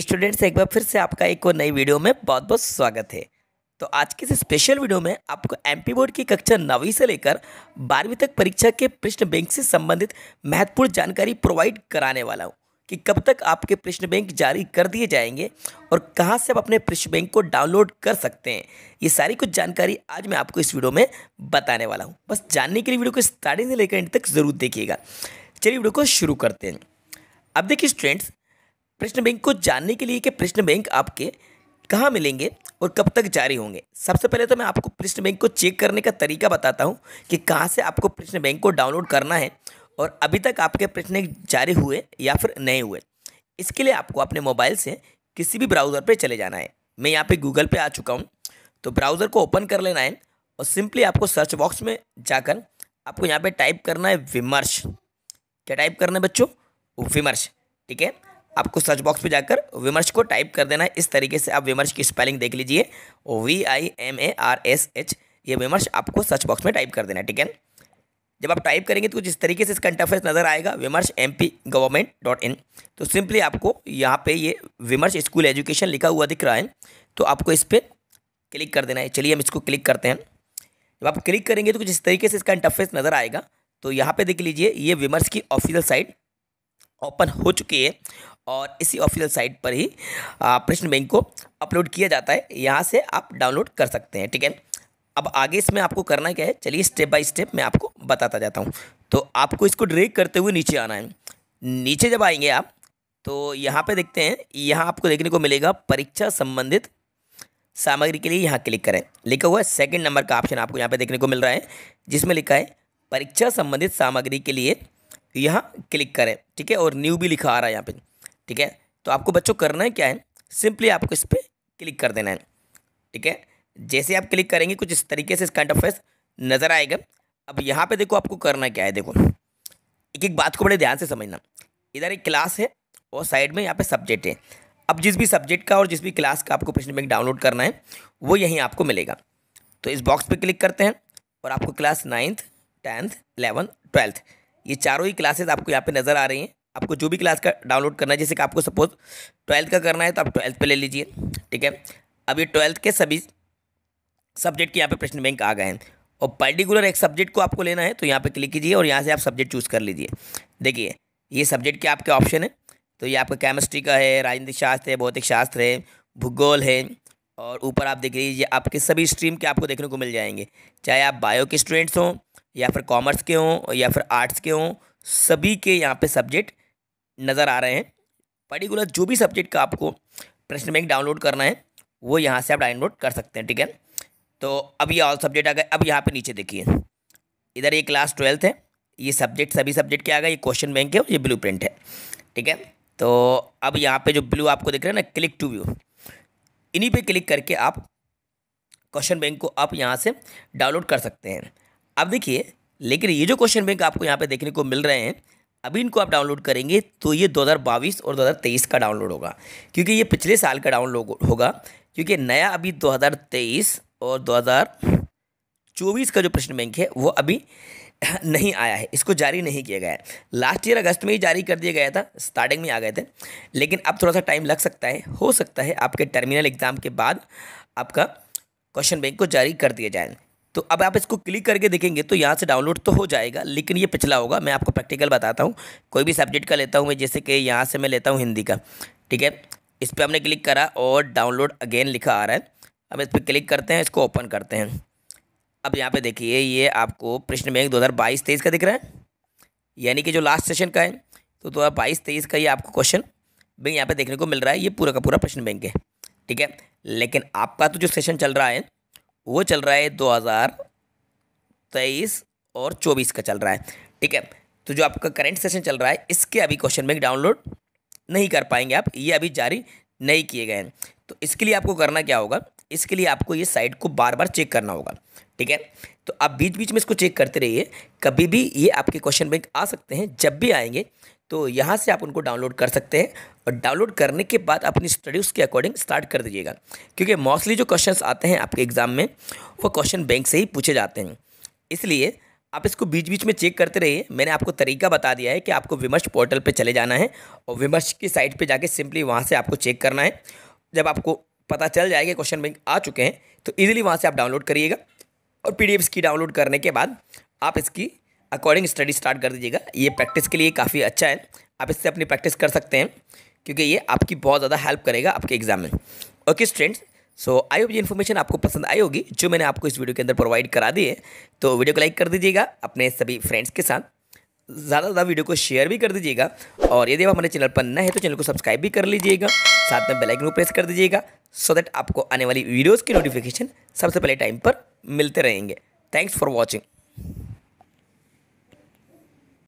students एक बार फिर से आपका एक और नई वीडियो में बहुत बहुत स्वागत है तो आज की इस स्पेशल वीडियो में आपको एमपी बोर्ड की कक्षा नौवीं से लेकर बारहवीं तक परीक्षा के प्रश्न बैंक से संबंधित महत्वपूर्ण जानकारी प्रोवाइड कराने वाला हूँ कि कब तक आपके प्रश्न बैंक जारी कर दिए जाएंगे और कहाँ से आप अपने प्रश्न बैंक को डाउनलोड कर सकते हैं ये सारी कुछ जानकारी आज मैं आपको इस वीडियो में बताने वाला हूँ बस जानने के लिए वीडियो को स्टार्टिंग से लेकर एंड तक ज़रूर देखिएगा चलिए वीडियो को शुरू करते हैं अब देखिए स्टूडेंट्स प्रश्न बैंक को जानने के लिए कि प्रश्न बैंक आपके कहाँ मिलेंगे और कब तक जारी होंगे सबसे पहले तो मैं आपको प्रश्न बैंक को चेक करने का तरीका बताता हूँ कि कहाँ से आपको प्रश्न बैंक को डाउनलोड करना है और अभी तक आपके प्रश्न जारी हुए या फिर नहीं हुए इसके लिए आपको अपने मोबाइल से किसी भी ब्राउज़र पर चले जाना है मैं यहाँ पर गूगल पर आ चुका हूँ तो ब्राउज़र को ओपन कर लेना है और सिंपली आपको सर्च बॉक्स में जाकर आपको यहाँ पे टाइप करना है विमर्श क्या टाइप करना है बच्चों विमर्श ठीक है आपको सर्च बॉक्स पे जाकर विमर्श को टाइप कर देना है इस तरीके से आप विमर्श की स्पेलिंग देख लीजिए V I M A R S H ये विमर्श आपको सर्च बॉक्स में टाइप कर देना है ठीक है जब आप टाइप करेंगे तो जिस तरीके से इसका इंटरफेस नज़र आएगा Vimarsh M P government dot in तो सिंपली आपको यहाँ पे ये विमर्श स्कूल एजुकेशन लिखा हुआ दिख रहा है तो आपको इस पर क्लिक कर देना है चलिए हम इसको क्लिक करते हैं जब आप क्लिक करेंगे तो जिस तरीके से इसका इंटरफेस नज़र आएगा तो यहाँ पे देख लीजिए ये विमर्श की ऑफिशियल साइट ओपन हो चुकी है और इसी ऑफिशियल साइट पर ही प्रश्न बैंक को अपलोड किया जाता है यहाँ से आप डाउनलोड कर सकते हैं ठीक है अब आगे इसमें आपको करना क्या है चलिए स्टेप बाय स्टेप मैं आपको बताता जाता हूँ तो आपको इसको ड्रेक करते हुए नीचे आना है नीचे जब आएंगे आप तो यहाँ पे देखते हैं यहाँ आपको देखने को मिलेगा परीक्षा संबंधित सामग्री के लिए यहाँ क्लिक करें लिखा हुआ है सेकेंड नंबर का ऑप्शन आपको यहाँ पर देखने को मिल रहा है जिसमें लिखा है परीक्षा संबंधित सामग्री के लिए यहाँ क्लिक करें ठीक है और न्यू भी लिखा आ रहा है यहाँ पर ठीक है तो आपको बच्चों करना है क्या है सिंपली आपको इस पर क्लिक कर देना है ठीक है जैसे आप क्लिक करेंगे कुछ इस तरीके से इस इंटरफेस नज़र आएगा अब यहाँ पे देखो आपको करना क्या है देखो एक एक बात को बड़े ध्यान से समझना इधर एक क्लास है और साइड में यहाँ पे सब्जेक्ट है अब जिस भी सब्जेक्ट का और जिस भी क्लास का आपको प्रश्न बैंक डाउनलोड करना है वो यहीं आपको मिलेगा तो इस बॉक्स पर क्लिक करते हैं और आपको class ninth tenth eleven twelfth ये चारों ही क्लासेज आपको यहाँ पर नज़र आ रही हैं आपको जो भी क्लास का डाउनलोड करना है जैसे कि आपको सपोज ट्वेल्थ का करना है तो आप ट्वेल्थ पे ले लीजिए ठीक है अभी ट्वेल्थ के सभी सब्जेक्ट के यहाँ पे प्रश्न बैंक आ गए हैं और पर्टिकुलर एक सब्जेक्ट को आपको लेना है तो यहाँ पे क्लिक कीजिए और यहाँ से आप सब्जेक्ट चूज़ कर लीजिए देखिए ये सब्जेक्ट के आपके ऑप्शन है तो ये आपका केमिस्ट्री का है राजनीतिक शास्त्र है भौतिक शास्त्र है भूगोल है और ऊपर आप देख लीजिए आपके सभी स्ट्रीम के आपको देखने को मिल जाएंगे चाहे आप बायो के स्टूडेंट्स हों या फिर कॉमर्स के हों या फिर आर्ट्स के हों सभी के यहाँ पे सब्जेक्ट नज़र आ रहे हैं पर्टिकुलर जो भी सब्जेक्ट का आपको प्रश्न बैंक डाउनलोड करना है वो यहाँ से आप डाउनलोड कर सकते हैं ठीक है तो अब ये ऑल सब्जेक्ट आ गए अब यहाँ पे नीचे देखिए इधर ये क्लास ट्वेल्थ है ये सब्जेक्ट सभी सब्जेक्ट के आ गए ये क्वेश्चन बैंक है और ये ब्लू प्रिंट है ठीक है तो अब यहाँ पे जो ब्लू आपको दिख रहा है ना क्लिक टू व्यू इन्हीं पे क्लिक करके आप क्वेश्चन बैंक को आप यहाँ से डाउनलोड कर सकते हैं अब देखिए लेकिन ये जो क्वेश्चन बैंक आपको यहाँ पे देखने को मिल रहे हैं अब इनको आप डाउनलोड करेंगे तो ये 2022 और 2023 का डाउनलोड होगा क्योंकि ये पिछले साल का डाउनलोड होगा क्योंकि नया अभी 2023 और 2024 का जो प्रश्न बैंक है वो अभी नहीं आया है इसको जारी नहीं किया गया है लास्ट ईयर अगस्त में ही जारी कर दिया गया था स्टार्टिंग में आ गए थे लेकिन अब थोड़ा सा टाइम लग सकता है हो सकता है आपके टर्मिनल एग्ज़ाम के बाद आपका क्वेश्चन बैंक को जारी कर दिया जाए तो अब आप इसको क्लिक करके देखेंगे तो यहाँ से डाउनलोड तो हो जाएगा लेकिन ये पिछला होगा मैं आपको प्रैक्टिकल बताता हूँ कोई भी सब्जेक्ट का लेता हूँ मैं जैसे कि यहाँ से मैं लेता हूँ हिंदी का ठीक है इस पर हमने क्लिक करा और डाउनलोड अगेन लिखा आ रहा है अब इस पर क्लिक करते हैं इसको ओपन करते हैं अब यहाँ पर देखिए ये आपको प्रश्न बैंक दो हज़ार बाईस तेईस का दिख रहा है यानी कि जो लास्ट सेशन का है तो दो हज़ार बाईस तेईस का ये आपको क्वेश्चन भाई यहाँ पे देखने को मिल रहा है ये पूरा का पूरा प्रश्न बैंक है ठीक है लेकिन आपका तो जो सेशन चल रहा है वो चल रहा है दो हज़ार तेईस और चौबीस का चल रहा है ठीक है तो जो आपका करेंट सेशन चल रहा है इसके अभी क्वेश्चन बैंक डाउनलोड नहीं कर पाएंगे आप ये अभी जारी नहीं किए गए हैं तो इसके लिए आपको करना क्या होगा इसके लिए आपको ये साइट को बार बार चेक करना होगा ठीक है तो आप बीच बीच में इसको चेक करते रहिए कभी भी ये आपके क्वेश्चन बैंक आ सकते हैं जब भी आएंगे तो यहाँ से आप उनको डाउनलोड कर सकते हैं और डाउनलोड करने के बाद अपनी स्टडीज़ के अकॉर्डिंग स्टार्ट कर दीजिएगा क्योंकि मोस्टली जो क्वेश्चंस आते हैं आपके एग्ज़ाम में वो क्वेश्चन बैंक से ही पूछे जाते हैं इसलिए आप इसको बीच बीच में चेक करते रहिए मैंने आपको तरीका बता दिया है कि आपको विमर्श पोर्टल पे चले जाना है और विमर्श की साइट पे जाके सिंपली वहाँ से आपको चेक करना है जब आपको पता चल जाएगा क्वेश्चन बैंक आ चुके हैं तो ईजिली वहाँ से आप डाउनलोड करिएगा और पी की डाउनलोड करने के बाद आप इसकी अकॉर्डिंग स्टडी स्टार्ट कर दीजिएगा ये प्रैक्टिस के लिए काफ़ी अच्छा है आप इससे अपनी प्रैक्टिस कर सकते हैं क्योंकि ये आपकी बहुत ज़्यादा हेल्प करेगा आपके एग्जाम में okay students so I hope ये इन्फॉर्मेशन आपको पसंद आई होगी जो मैंने आपको इस वीडियो के अंदर प्रोवाइड करा दी है तो वीडियो को लाइक कर दीजिएगा अपने सभी फ्रेंड्स के साथ ज़्यादा से ज़्यादा वीडियो को शेयर भी कर दीजिएगा और यदि आप हमारे चैनल पर नए हैं तो चैनल को सब्सक्राइब भी कर लीजिएगा साथ में बेल आइकन को प्रेस कर दीजिएगा सो दैट आपको आने वाली वीडियोज़ की नोटिफिकेशन सबसे पहले टाइम पर मिलते रहेंगे थैंक्स फॉर वॉचिंग